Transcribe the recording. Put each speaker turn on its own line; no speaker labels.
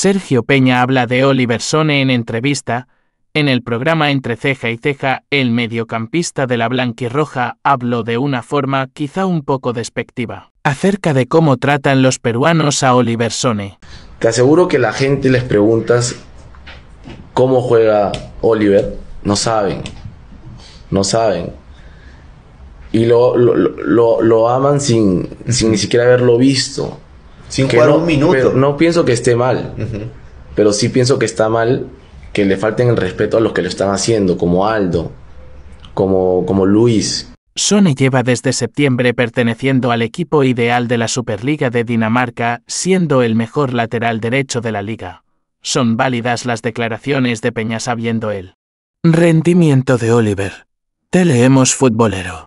Sergio Peña habla de Oliver Sone en entrevista, en el programa Entre ceja y ceja, el mediocampista de la blanquirroja habló de una forma quizá un poco despectiva, acerca de cómo tratan los peruanos a Oliver Sone.
Te aseguro que la gente les preguntas cómo juega Oliver, no saben, no saben. Y lo, lo, aman sin, sin ni siquiera haberlo visto. Sin no, un minuto. No pienso que esté mal, pero sí pienso que está mal que le falten el respeto a los que lo están haciendo, como Aldo, como, como Luis. Sony lleva desde septiembre perteneciendo
al equipo ideal de la Superliga de Dinamarca, siendo el mejor lateral derecho de la liga. Son válidas las declaraciones de Peña sabiendo él. Rendimiento de Oliver. Te leemos futbolero.